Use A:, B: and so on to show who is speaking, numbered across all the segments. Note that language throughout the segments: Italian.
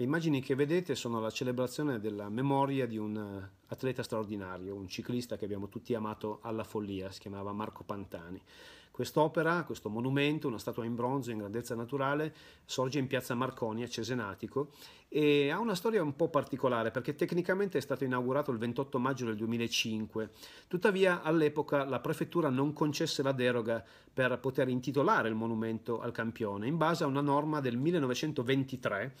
A: Le immagini che vedete sono la celebrazione della memoria di un eh, atleta straordinario, un ciclista che abbiamo tutti amato alla follia, si chiamava Marco Pantani. Quest'opera, questo monumento, una statua in bronzo in grandezza naturale, sorge in piazza Marconi a Cesenatico e ha una storia un po' particolare perché tecnicamente è stato inaugurato il 28 maggio del 2005. Tuttavia all'epoca la prefettura non concesse la deroga per poter intitolare il monumento al campione in base a una norma del 1923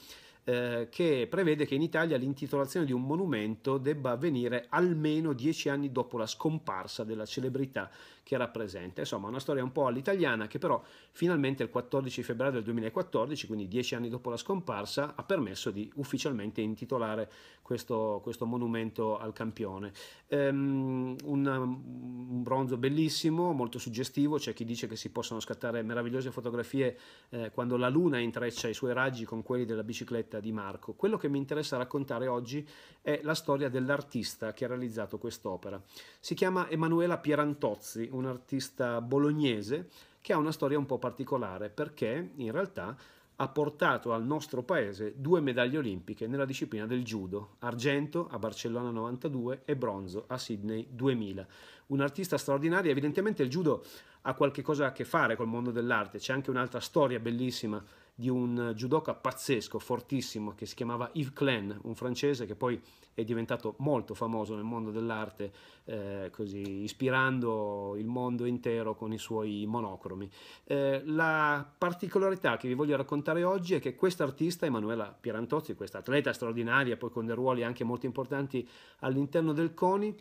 A: eh, che prevede che in Italia l'intitolazione di un monumento debba avvenire almeno dieci anni dopo la scomparsa della celebrità che rappresenta. Insomma, una storia un po' all'italiana che però finalmente il 14 febbraio del 2014, quindi dieci anni dopo la scomparsa, ha permesso di ufficialmente intitolare questo, questo monumento al campione. Um, un, un, bronzo bellissimo, molto suggestivo, c'è chi dice che si possono scattare meravigliose fotografie eh, quando la luna intreccia i suoi raggi con quelli della bicicletta vita di Marco. Quello che mi interessa raccontare oggi è la storia dell'artista che ha realizzato quest'opera. Si chiama Emanuela Pierantozzi, un artista bolognese che ha una storia un po' particolare perché in realtà ha portato al nostro paese due medaglie olimpiche nella disciplina del judo, argento a Barcellona 92 e bronzo a Sydney 2000. Un artista straordinario, evidentemente il judo ha qualche cosa a che fare col mondo dell'arte, c'è anche un'altra storia bellissima di un judoka pazzesco, fortissimo, che si chiamava Yves Klein, un francese che poi è diventato molto famoso nel mondo dell'arte, eh, così ispirando il mondo intero con i suoi monocromi. Eh, la particolarità che vi voglio raccontare oggi è che questa artista, Emanuela Pirantozzi, questa atleta straordinaria, poi con dei ruoli anche molto importanti all'interno del CONI,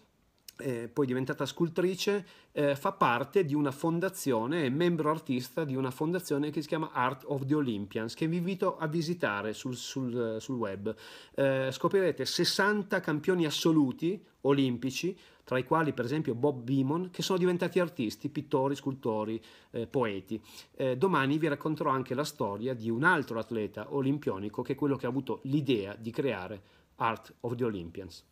A: eh, poi diventata scultrice, eh, fa parte di una fondazione, è membro artista di una fondazione che si chiama Art of the Olympians, che vi invito a visitare sul, sul, sul web. Eh, scoprirete 60 campioni assoluti olimpici, tra i quali per esempio Bob Beamon, che sono diventati artisti, pittori, scultori, eh, poeti. Eh, domani vi racconterò anche la storia di un altro atleta olimpionico che è quello che ha avuto l'idea di creare Art of the Olympians.